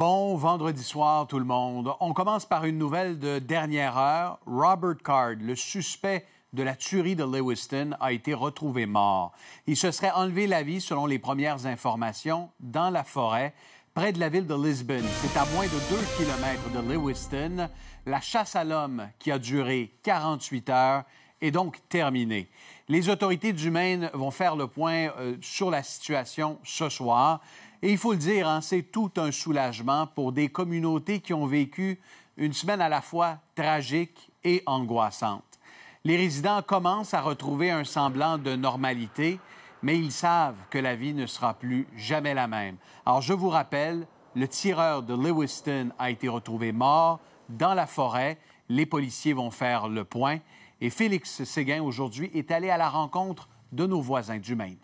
Bon vendredi soir tout le monde. On commence par une nouvelle de dernière heure. Robert Card, le suspect de la tuerie de Lewiston, a été retrouvé mort. Il se serait enlevé la vie, selon les premières informations, dans la forêt près de la ville de Lisbonne. C'est à moins de 2 km de Lewiston. La chasse à l'homme, qui a duré 48 heures, est donc terminée. Les autorités du Maine vont faire le point euh, sur la situation ce soir. Et il faut le dire, hein, c'est tout un soulagement pour des communautés qui ont vécu une semaine à la fois tragique et angoissante. Les résidents commencent à retrouver un semblant de normalité, mais ils savent que la vie ne sera plus jamais la même. Alors je vous rappelle, le tireur de Lewiston a été retrouvé mort dans la forêt. Les policiers vont faire le point. Et Félix Séguin, aujourd'hui, est allé à la rencontre de nos voisins du Maine.